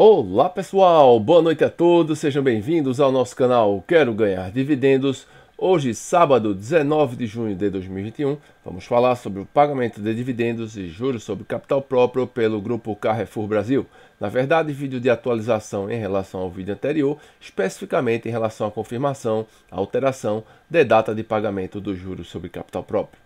Olá pessoal, boa noite a todos, sejam bem-vindos ao nosso canal Quero Ganhar Dividendos. Hoje, sábado 19 de junho de 2021, vamos falar sobre o pagamento de dividendos e juros sobre capital próprio pelo grupo Carrefour Brasil. Na verdade, vídeo de atualização em relação ao vídeo anterior, especificamente em relação à confirmação, alteração de data de pagamento dos juros sobre capital próprio.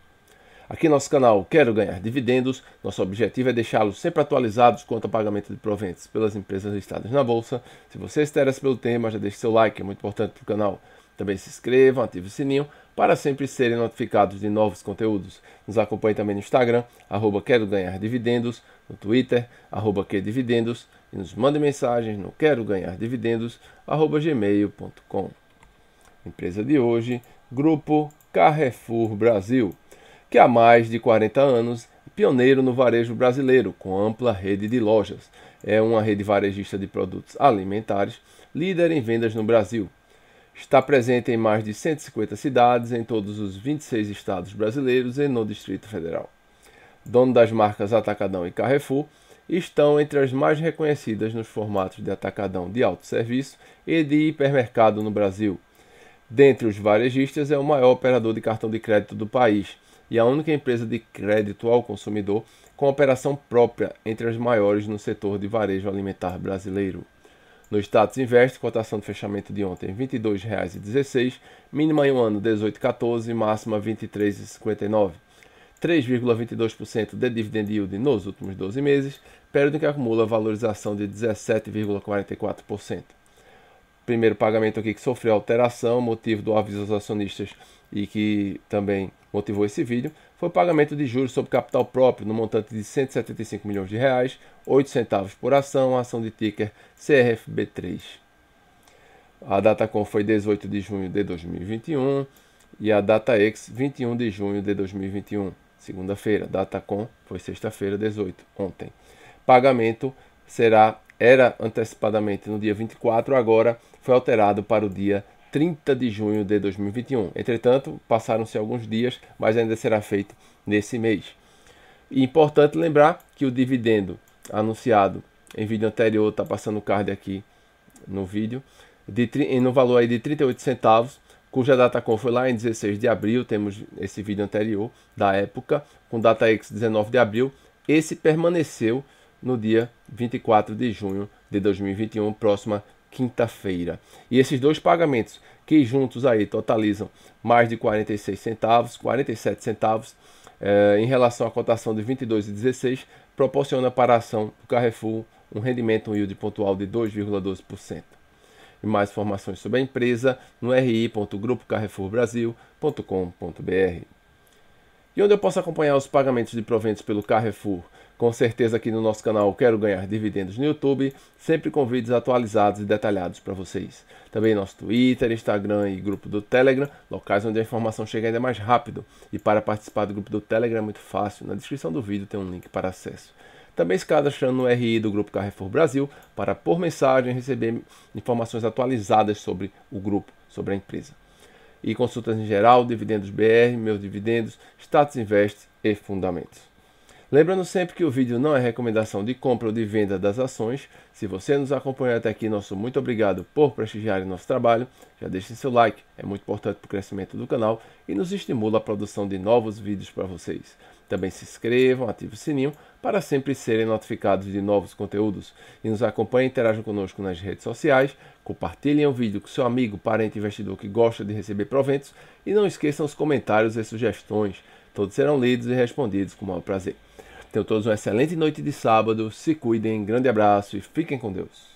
Aqui nosso canal Quero Ganhar Dividendos, nosso objetivo é deixá-los sempre atualizados quanto ao pagamento de proventos pelas empresas listadas na Bolsa. Se você se interessa pelo tema, já deixe seu like, é muito importante para o canal. Também se inscreva, ative o sininho para sempre serem notificados de novos conteúdos. Nos acompanhe também no Instagram, arroba Quero Ganhar Dividendos, no Twitter, arroba e nos mande mensagens no quero ganhar dividendos, arroba gmail.com. Empresa de hoje, Grupo Carrefour Brasil que há mais de 40 anos é pioneiro no varejo brasileiro, com ampla rede de lojas. É uma rede varejista de produtos alimentares, líder em vendas no Brasil. Está presente em mais de 150 cidades, em todos os 26 estados brasileiros e no Distrito Federal. Dono das marcas Atacadão e Carrefour, estão entre as mais reconhecidas nos formatos de atacadão de serviço e de hipermercado no Brasil. Dentre os varejistas, é o maior operador de cartão de crédito do país, e a única empresa de crédito ao consumidor com operação própria entre as maiores no setor de varejo alimentar brasileiro. No status investe, cotação de fechamento de ontem R$ 22,16, mínima em um ano 18,14, máxima R$ 23,59. 3,22% de dividend yield nos últimos 12 meses, período em que acumula valorização de 17,44%. Primeiro pagamento aqui que sofreu alteração, motivo do aviso aos acionistas e que também motivou esse vídeo foi o pagamento de juros sobre capital próprio no montante de 175 milhões de reais, 8 centavos por ação, ação de ticker CRFB3. A data com foi 18 de junho de 2021 e a data ex 21 de junho de 2021, segunda-feira. Data com foi sexta-feira 18, ontem. Pagamento será era antecipadamente no dia 24, agora foi alterado para o dia 30 de junho de 2021. Entretanto, passaram-se alguns dias, mas ainda será feito nesse mês. E é importante lembrar que o dividendo anunciado em vídeo anterior, está passando o card aqui no vídeo, de, no valor aí de 38 centavos, cuja data foi lá em 16 de abril, temos esse vídeo anterior da época, com data X 19 de abril, esse permaneceu no dia 24 de junho de 2021, próxima quinta-feira. E esses dois pagamentos, que juntos aí totalizam mais de 46 centavos, 47 centavos, eh, em relação à cotação de 22,16, proporciona para a ação do Carrefour um rendimento, um yield pontual de 2,12%. E mais informações sobre a empresa no ri.grupocarrefourbrasil.com.br. E onde eu posso acompanhar os pagamentos de proventos pelo Carrefour? Com certeza aqui no nosso canal Quero Ganhar Dividendos no YouTube, sempre com vídeos atualizados e detalhados para vocês. Também nosso Twitter, Instagram e grupo do Telegram, locais onde a informação chega ainda mais rápido. E para participar do grupo do Telegram é muito fácil, na descrição do vídeo tem um link para acesso. Também se cadastrando no RI do Grupo Carrefour Brasil para, por mensagem, receber informações atualizadas sobre o grupo, sobre a empresa. E consultas em geral, Dividendos BR, Meus Dividendos, Status Invest e Fundamentos. Lembrando sempre que o vídeo não é recomendação de compra ou de venda das ações. Se você nos acompanhou até aqui, nosso muito obrigado por prestigiar o nosso trabalho. Já deixe seu like, é muito importante para o crescimento do canal e nos estimula a produção de novos vídeos para vocês. Também se inscrevam, ative o sininho para sempre serem notificados de novos conteúdos e nos acompanhem e interajam conosco nas redes sociais. Compartilhem o vídeo com seu amigo, parente investidor que gosta de receber proventos e não esqueçam os comentários e sugestões. Todos serão lidos e respondidos com o maior prazer. Tenham todos uma excelente noite de sábado. Se cuidem, grande abraço e fiquem com Deus.